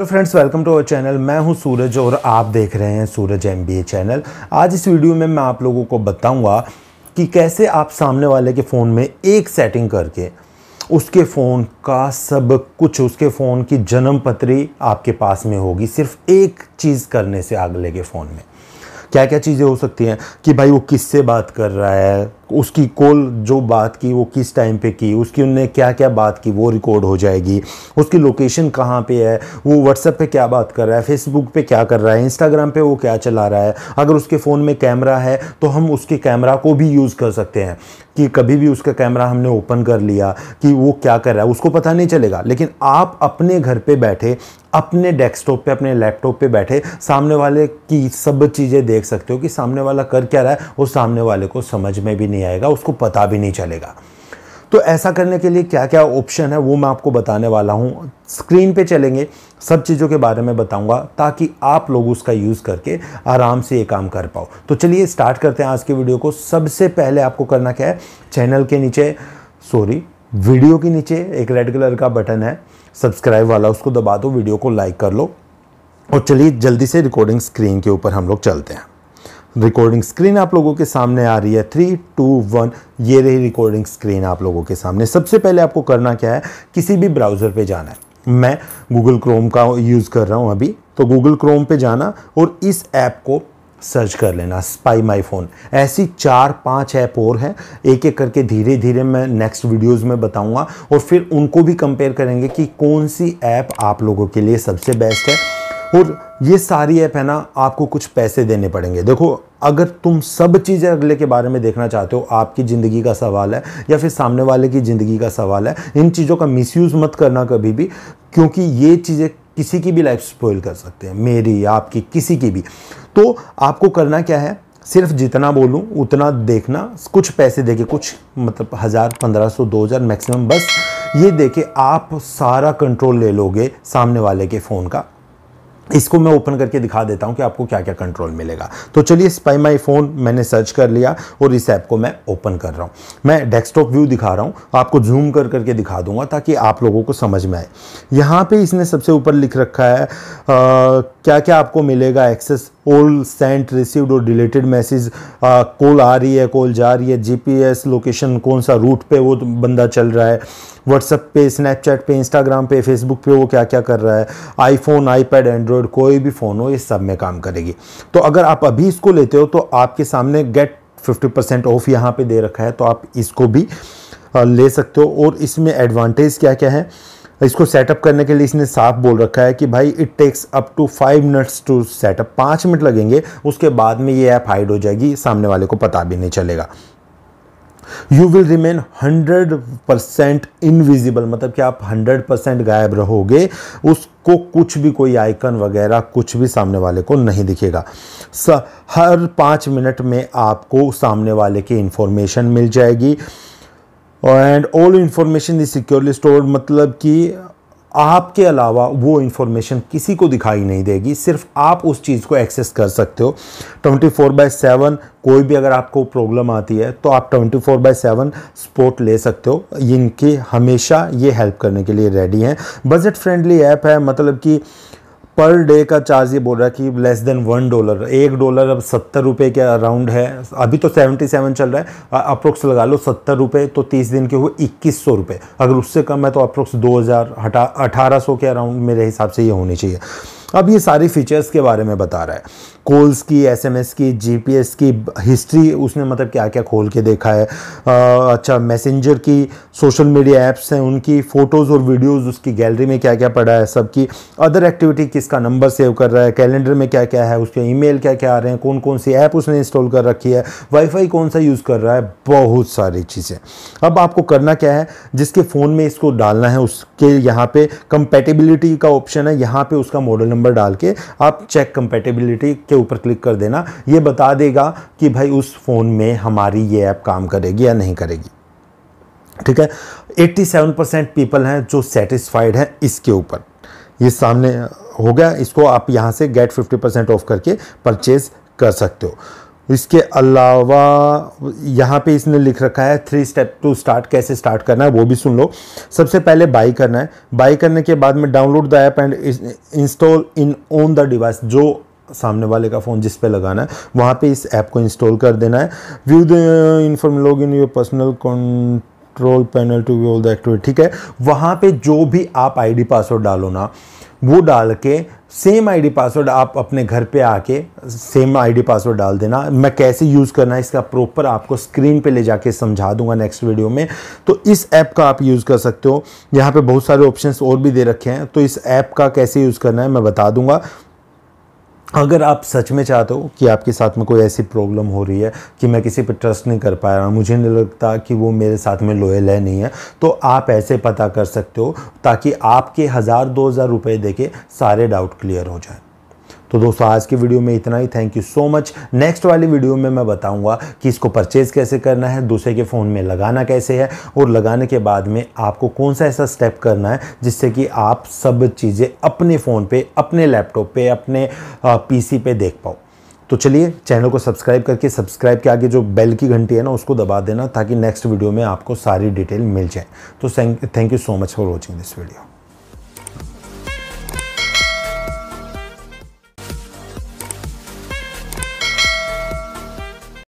hello friends welcome to our channel मैं हूं सूरज और आप देख रहे हैं सूरज एम चैनल आज इस वीडियो में मैं आप लोगों को बताऊंगा कि कैसे आप सामने वाले के फ़ोन में एक सेटिंग करके उसके फ़ोन का सब कुछ उसके फ़ोन की जन्म पत्री आपके पास में होगी सिर्फ एक चीज़ करने से अगले के फ़ोन में क्या क्या चीज़ें हो सकती हैं कि भाई वो किससे बात कर रहा है उसकी कॉल जो बात की वो किस टाइम पे की उसकी उनने क्या क्या बात की वो रिकॉर्ड हो जाएगी उसकी लोकेशन कहाँ पे है वो व्हाट्सएप पे क्या बात कर रहा है फेसबुक पे क्या कर रहा है इंस्टाग्राम पे वो क्या चला रहा है अगर उसके फ़ोन में कैमरा है तो हम उसके कैमरा को भी यूज़ कर सकते हैं कि कभी भी उसका कैमरा हमने ओपन कर लिया कि वो क्या कर रहा है उसको पता नहीं चलेगा लेकिन आप अपने घर पे बैठे अपने डेस्कटॉप पे अपने लैपटॉप पे बैठे सामने वाले की सब चीज़ें देख सकते हो कि सामने वाला कर क्या रहा है और सामने वाले को समझ में भी नहीं नहीं आएगा उसको पता भी नहीं चलेगा तो ऐसा करने के लिए क्या क्या ऑप्शन है वो मैं आपको बताने वाला हूँ स्क्रीन पे चलेंगे सब चीज़ों के बारे में बताऊंगा ताकि आप लोग उसका यूज़ करके आराम से ये काम कर पाओ तो चलिए स्टार्ट करते हैं आज के वीडियो को सबसे पहले आपको करना क्या है चैनल के नीचे सॉरी वीडियो के नीचे एक रेड कलर का बटन है सब्सक्राइब वाला उसको दबा दो वीडियो को लाइक कर लो और चलिए जल्दी से रिकॉर्डिंग स्क्रीन के ऊपर हम लोग चलते हैं रिकॉर्डिंग स्क्रीन आप लोगों के सामने आ रही है थ्री टू वन ये रही रिकॉर्डिंग स्क्रीन आप लोगों के सामने सबसे पहले आपको करना क्या है किसी भी ब्राउज़र पे जाना है मैं गूगल क्रोम का यूज़ कर रहा हूँ अभी तो गूगल क्रोम पे जाना और इस ऐप को सर्च कर लेना स्पाई माई फ़ोन ऐसी चार पांच ऐप और हैं एक एक करके धीरे धीरे मैं नेक्स्ट वीडियोस में बताऊंगा और फिर उनको भी कंपेयर करेंगे कि कौन सी ऐप आप लोगों के लिए सबसे बेस्ट है और ये सारी ऐप है ना आपको कुछ पैसे देने पड़ेंगे देखो अगर तुम सब चीज़ें अगले के बारे में देखना चाहते हो आपकी ज़िंदगी का सवाल है या फिर सामने वाले की ज़िंदगी का सवाल है इन चीज़ों का मिसयूज़ मत करना कभी भी क्योंकि ये चीज़ें किसी की भी लाइफ स्पॉइल कर सकते हैं मेरी आपकी किसी की भी तो आपको करना क्या है सिर्फ जितना बोलूँ उतना देखना कुछ पैसे देके कुछ मतलब हज़ार पंद्रह सौ दो हज़ार मैक्सिमम बस ये देके आप सारा कंट्रोल ले लोगे सामने वाले के फ़ोन का इसको मैं ओपन करके दिखा देता हूँ कि आपको क्या क्या कंट्रोल मिलेगा तो चलिए स्पाई माई फ़ोन मैंने सर्च कर लिया और इस ऐप को मैं ओपन कर रहा हूँ मैं डेस्कटॉप व्यू दिखा रहा हूँ आपको जूम कर करके दिखा दूंगा ताकि आप लोगों को समझ में आए यहाँ पे इसने सबसे ऊपर लिख रखा है आ, क्या क्या आपको मिलेगा एक्सेस ऑल सेंट रिसीव्ड और डिलेटेड मैसेज कॉल आ रही है कॉल जा रही है जीपीएस लोकेशन कौन सा रूट पे वो बंदा चल रहा है व्हाट्सअप पे स्नैपचैट पे इंस्टाग्राम पे फेसबुक पे वो क्या क्या कर रहा है आईफोन आईपैड एंड्रॉयड कोई भी फ़ोन हो ये सब में काम करेगी तो अगर आप अभी इसको लेते हो तो आपके सामने गेट फिफ्टी परसेंट ऑफ यहाँ पर दे रखा है तो आप इसको भी ले सकते हो और इसमें एडवांटेज क्या क्या है इसको सेटअप करने के लिए इसने साफ बोल रखा है कि भाई it takes up to five minutes to set up पाँच मिनट लगेंगे उसके बाद में ये ऐप हाइड हो जाएगी सामने वाले को पता भी नहीं चलेगा you will remain hundred percent invisible मतलब कि आप हंड्रेड परसेंट गायब रहोगे उसको कुछ भी कोई आइकन वगैरह कुछ भी सामने वाले को नहीं दिखेगा स हर पाँच मिनट में आपको सामने वाले की इंफॉर्मेशन मिल जाएगी and all information is securely stored मतलब कि आपके अलावा वो इन्फॉर्मेशन किसी को दिखाई नहीं देगी सिर्फ आप उस चीज़ को एक्सेस कर सकते हो 24 फोर बाई सेवन कोई भी अगर आपको प्रॉब्लम आती है तो आप 24 फोर बाई सेवन सपोर्ट ले सकते हो इनके हमेशा ये हेल्प करने के लिए रेडी हैं बजट फ्रेंडली ऐप है मतलब कि पर डे का चार्ज ये बोल रहा है कि लेस देन वन डॉलर एक डॉलर अब सत्तर रुपये के अराउंड है अभी तो सेवेंटी सेवन चल रहा है अप्रोक्स लगा लो सत्तर रुपये तो तीस दिन के हुए इक्कीस सौ रुपये अगर उससे कम है तो अप्रोक्स दो हज़ार हटा अठारह सौ के अराउंड मेरे हिसाब से ये होनी चाहिए अब ये सारी फीचर्स के बारे में बता रहा है कॉल्स की एसएमएस की जीपीएस की हिस्ट्री उसने मतलब क्या क्या खोल के देखा है आ, अच्छा मैसेंजर की सोशल मीडिया ऐप्स हैं उनकी फ़ोटोज़ और वीडियोज़ उसकी गैलरी में क्या क्या पड़ा है सबकी अदर एक्टिविटी किसका नंबर सेव कर रहा है कैलेंडर में क्या क्या है उसके ई क्या क्या आ रहे हैं कौन कौन सी ऐप उसने इंस्टॉल कर रखी है वाईफाई कौन सा यूज़ कर रहा है बहुत सारी चीज़ें अब आपको करना क्या है जिसके फ़ोन में इसको डालना है उसके यहाँ पे कंपेटेबिलिटी का ऑप्शन है यहाँ पे उसका मॉडल नंबर डाल के आप चेक कंपेटेबिलिटी के ऊपर क्लिक कर देना ये बता देगा कि भाई उस फ़ोन में हमारी ये ऐप काम करेगी या नहीं करेगी ठीक है 87 परसेंट पीपल हैं जो सेटिस्फाइड हैं इसके ऊपर ये सामने हो गया इसको आप यहाँ से गेट 50 परसेंट ऑफ करके परचेज कर सकते हो इसके अलावा यहाँ पे इसने लिख रखा है थ्री स्टेप टू स्टार्ट कैसे स्टार्ट करना है वो भी सुन लो सबसे पहले बाई करना है बाई करने के बाद में download the app and install in on the device जो सामने वाले का फ़ोन जिस पे लगाना है वहाँ पे इस ऐप को इंस्टॉल कर देना है view the inform log in your personal control panel to view all the activity ठीक है वहाँ पे जो भी आप आईडी पासवर्ड डालो ना वो डाल के सेम आईडी पासवर्ड आप अपने घर पे आके सेम आईडी पासवर्ड डाल देना मैं कैसे यूज़ करना है इसका प्रॉपर आपको स्क्रीन पे ले जाके समझा दूंगा नेक्स्ट वीडियो में तो इस ऐप का आप यूज़ कर सकते हो यहाँ पे बहुत सारे ऑप्शंस और भी दे रखे हैं तो इस ऐप का कैसे यूज़ करना है मैं बता दूंगा अगर आप सच में चाहते हो कि आपके साथ में कोई ऐसी प्रॉब्लम हो रही है कि मैं किसी पर ट्रस्ट नहीं कर पा रहा मुझे नहीं लगता कि वो मेरे साथ में लोयल है नहीं है तो आप ऐसे पता कर सकते हो ताकि आपके हज़ार दो हज़ार रुपये दे के सारे डाउट क्लियर हो जाए तो दोस्तों आज के वीडियो में इतना ही thank you so much next वाली वीडियो में मैं बताऊंगा कि इसको परचेज़ कैसे करना है दूसरे के फ़ोन में लगाना कैसे है और लगाने के बाद में आपको कौन सा ऐसा स्टेप करना है जिससे कि आप सब चीज़ें अपने फ़ोन पे अपने लैपटॉप पे अपने पीसी पे देख पाओ तो चलिए चैनल को सब्सक्राइब करके सब्सक्राइब के आगे जो बेल की घंटी है ना उसको दबा देना ताकि नेक्स्ट वीडियो में आपको सारी डिटेल मिल जाए तो thank you so much for watching this video